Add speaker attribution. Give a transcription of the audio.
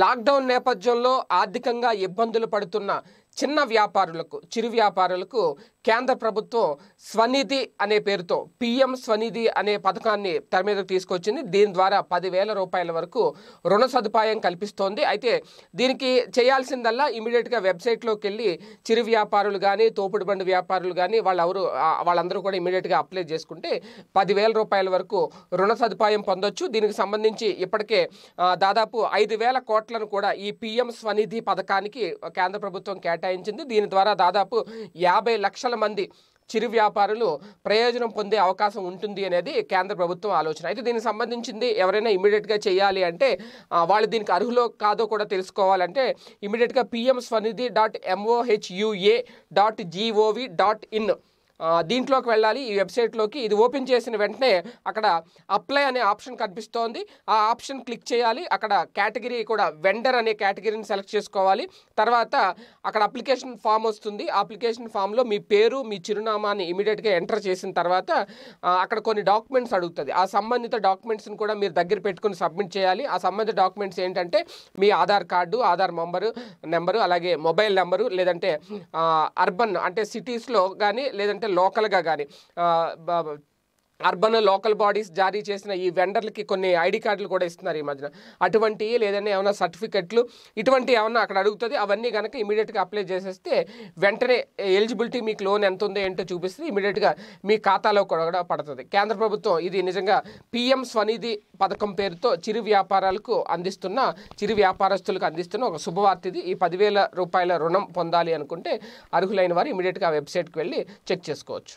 Speaker 1: lockdown నేపథ్యంలో ఆర్థికంగా ఇబ్బందులు పడుతున్న చిన్న వ్యాపారులకు చిరు వ్యాపారులకు కేంద్ర ప్రభుత్వం స్వనిధి అనే పేరుతో పిఎం స్వనిధి అనే పథకాన్ని తెర మీదకు తీసుకొచ్చింది దీని ద్వారా పదివేల రూపాయల వరకు రుణ సదుపాయం కల్పిస్తోంది అయితే దీనికి చేయాల్సిందల్లా ఇమీడియట్గా వెబ్సైట్లోకి వెళ్ళి చిరు వ్యాపారులు కానీ తోపుడు బండి వ్యాపారులు కానీ వాళ్ళెవరు వాళ్ళందరూ కూడా ఇమీడియట్గా అప్లై చేసుకుంటే పదివేల రూపాయల వరకు రుణ సదుపాయం పొందొచ్చు దీనికి సంబంధించి ఇప్పటికే దాదాపు ఐదు వేల కోట్లను కూడా ఈ పిఎం స్వనిధి పథకానికి కేంద్ర ప్రభుత్వం కేటాయి కేటాయించింది దీని ద్వారా దాదాపు యాభై లక్షల మంది చిరు వ్యాపారులు ప్రయోజనం పొందే అవకాశం ఉంటుంది అనేది కేంద్ర ప్రభుత్వం ఆలోచన అయితే దీనికి సంబంధించింది ఎవరైనా ఇమీడియట్గా చేయాలి అంటే వాళ్ళు దీనికి అర్హులో కాదో కూడా తెలుసుకోవాలంటే ఇమీడియట్గా PM Svanidhi dot MOHUA dot GOV dot in దీంట్లోకి వెళ్ళాలి ఈ వెబ్సైట్లోకి ఇది ఓపెన్ చేసిన వెంటనే అక్కడ అప్లై అనే ఆప్షన్ కనిపిస్తోంది ఆ ఆప్షన్ క్లిక్ చేయాలి అక్కడ కేటగిరీ కూడా వెండర్ అనే కేటగిరీని సెలెక్ట్ చేసుకోవాలి తర్వాత అక్కడ అప్లికేషన్ ఫామ్ వస్తుంది ఆ అప్లికేషన్ ఫామ్లో మీ పేరు మీ చిరునామాని ఇమీడియట్గా ఎంటర్ చేసిన తర్వాత అక్కడ కొన్ని డాక్యుమెంట్స్ అడుగుతుంది ఆ సంబంధిత డాక్యుమెంట్స్ని కూడా మీరు దగ్గర పెట్టుకుని సబ్మిట్ చేయాలి ఆ సంబంధిత డాక్యుమెంట్స్ ఏంటంటే మీ Aadhaar card Aadhaar number number అలాగే మొబైల్ నెంబరు లేదంటే అర్బన్ అంటే సిటీస్లో కానీ లేదంటే లోకల్గా కానీ అర్బన్ లోకల్ బాడీస్ జారీ చేసిన ఈ వెండర్లకి కొన్ని ఐడి కార్డులు కూడా ఇస్తున్నారు ఈ మధ్యన అటువంటి లేదంటే ఏమైనా సర్టిఫికెట్లు ఇటువంటి ఏమన్నా అక్కడ అడుగుతుంది అవన్నీ కనుక ఇమీడియట్గా అప్లై చేసేస్తే వెంటనే ఎలిజిబిలిటీ మీకు లోన్ ఎంత ఉందో ఏంటో చూపిస్తే ఇమీడియట్గా మీ ఖాతాలో కూడా పడుతుంది కేంద్ర ప్రభుత్వం ఇది నిజంగా పిఎం స్వనిధి పథకం పేరుతో చిరు వ్యాపారాలకు అందిస్తున్న చిరు వ్యాపారస్తులకు అందిస్తున్న ఒక శుభవార్త ఇది ఈ పదివేల రూపాయల రుణం పొందాలి అనుకుంటే అర్హులైన వారు ఇమీడియట్గా వెబ్సైట్కి వెళ్ళి చెక్ చేసుకోవచ్చు